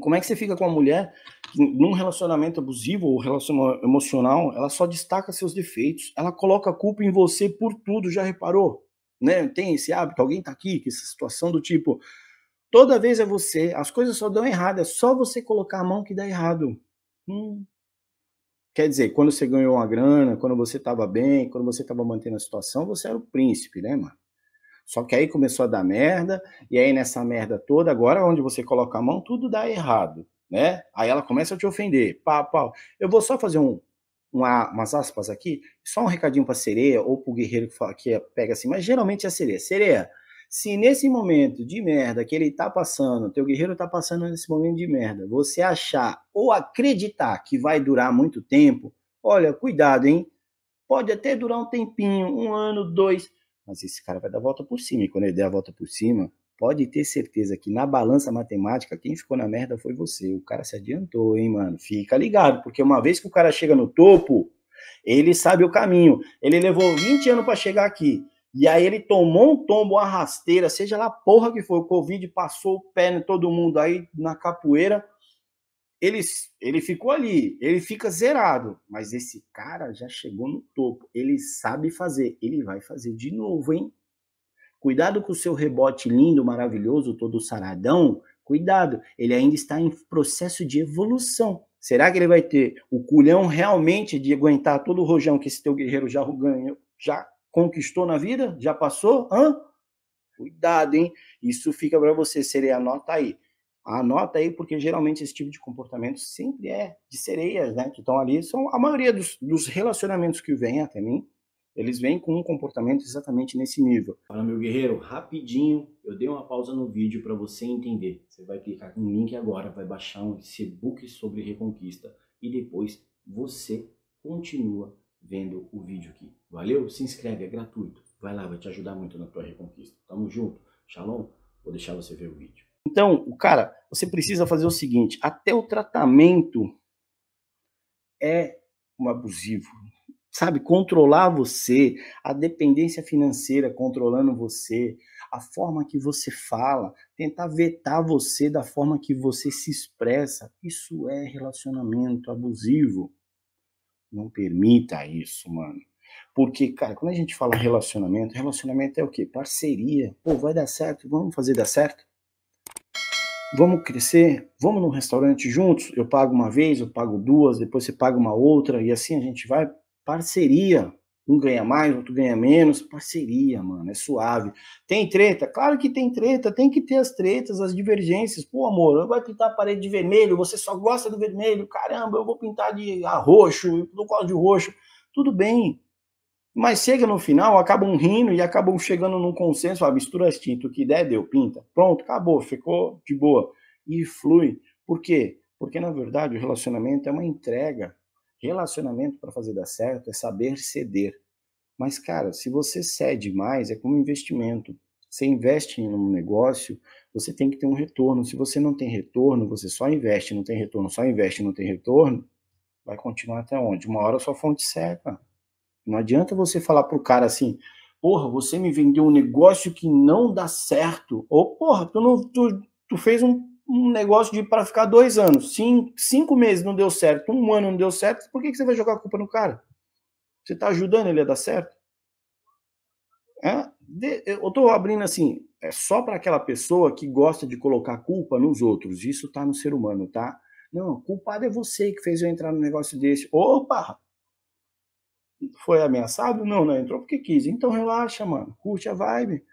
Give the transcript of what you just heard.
Como é que você fica com uma mulher num relacionamento abusivo ou relacionamento emocional? Ela só destaca seus defeitos, ela coloca a culpa em você por tudo, já reparou? Né? Tem esse hábito, alguém tá aqui, que essa situação do tipo, toda vez é você, as coisas só dão errado, é só você colocar a mão que dá errado. Hum. Quer dizer, quando você ganhou uma grana, quando você estava bem, quando você estava mantendo a situação, você era o príncipe, né, mano? Só que aí começou a dar merda, e aí nessa merda toda, agora onde você coloca a mão, tudo dá errado, né? Aí ela começa a te ofender, pau, pau. Eu vou só fazer um, uma, umas aspas aqui, só um recadinho para sereia ou para o guerreiro que, fala, que é, pega assim, mas geralmente é sereia. Sereia, se nesse momento de merda que ele tá passando, teu guerreiro tá passando nesse momento de merda, você achar ou acreditar que vai durar muito tempo, olha, cuidado, hein? Pode até durar um tempinho, um ano, dois mas esse cara vai dar a volta por cima. E quando ele der a volta por cima, pode ter certeza que na balança matemática, quem ficou na merda foi você. O cara se adiantou, hein, mano? Fica ligado, porque uma vez que o cara chega no topo, ele sabe o caminho. Ele levou 20 anos para chegar aqui. E aí ele tomou um tombo, uma rasteira, seja lá porra que foi. O Covid passou o pé em todo mundo aí na capoeira ele, ele ficou ali, ele fica zerado, mas esse cara já chegou no topo, ele sabe fazer, ele vai fazer de novo, hein? Cuidado com o seu rebote lindo, maravilhoso, todo saradão. Cuidado, ele ainda está em processo de evolução. Será que ele vai ter o culhão realmente de aguentar todo o rojão que esse teu guerreiro já ganhou, já conquistou na vida? Já passou? Hã? Cuidado, hein? Isso fica para você, a anota aí. Anota aí, porque geralmente esse tipo de comportamento sempre é de sereias, né? Que estão ali. São a maioria dos, dos relacionamentos que vêm até mim, eles vêm com um comportamento exatamente nesse nível. Fala, meu guerreiro, rapidinho, eu dei uma pausa no vídeo para você entender. Você vai clicar no link agora, vai baixar um e-book sobre Reconquista e depois você continua vendo o vídeo aqui. Valeu? Se inscreve, é gratuito. Vai lá, vai te ajudar muito na tua reconquista. Tamo junto. Shalom. Vou deixar você ver o vídeo. Então, cara, você precisa fazer o seguinte: até o tratamento é um abusivo. Sabe, controlar você, a dependência financeira controlando você, a forma que você fala, tentar vetar você da forma que você se expressa, isso é relacionamento abusivo. Não permita isso, mano. Porque, cara, quando a gente fala relacionamento, relacionamento é o quê? Parceria. Pô, vai dar certo, vamos fazer dar certo? vamos crescer, vamos num restaurante juntos, eu pago uma vez, eu pago duas, depois você paga uma outra, e assim a gente vai, parceria, um ganha mais, outro ganha menos, parceria, mano, é suave. Tem treta? Claro que tem treta, tem que ter as tretas, as divergências. Pô, amor, eu vou pintar a parede de vermelho, você só gosta do vermelho, caramba, eu vou pintar de ah, roxo, eu não gosto de roxo. Tudo bem, mas chega no final, acabam rindo e acabam chegando num consenso, a ah, mistura mistura tinta, o que der, deu, pinta. Pronto, acabou, ficou de boa. E flui. Por quê? Porque, na verdade, o relacionamento é uma entrega. Relacionamento, para fazer dar certo, é saber ceder. Mas, cara, se você cede mais, é como investimento. Você investe em um negócio, você tem que ter um retorno. Se você não tem retorno, você só investe, não tem retorno, só investe, não tem retorno, vai continuar até onde? Uma hora sua fonte seca. Não adianta você falar pro cara assim, porra, você me vendeu um negócio que não dá certo. Ou, porra, tu, não, tu, tu fez um, um negócio de para ficar dois anos, cinco, cinco meses não deu certo, um ano não deu certo, por que, que você vai jogar a culpa no cara? Você tá ajudando ele a dar certo? É, eu tô abrindo assim, é só para aquela pessoa que gosta de colocar culpa nos outros. Isso tá no ser humano, tá? Não, culpado é você que fez eu entrar no negócio desse. Opa, foi ameaçado? Não, né? Entrou porque quis. Então relaxa, mano. Curte a vibe.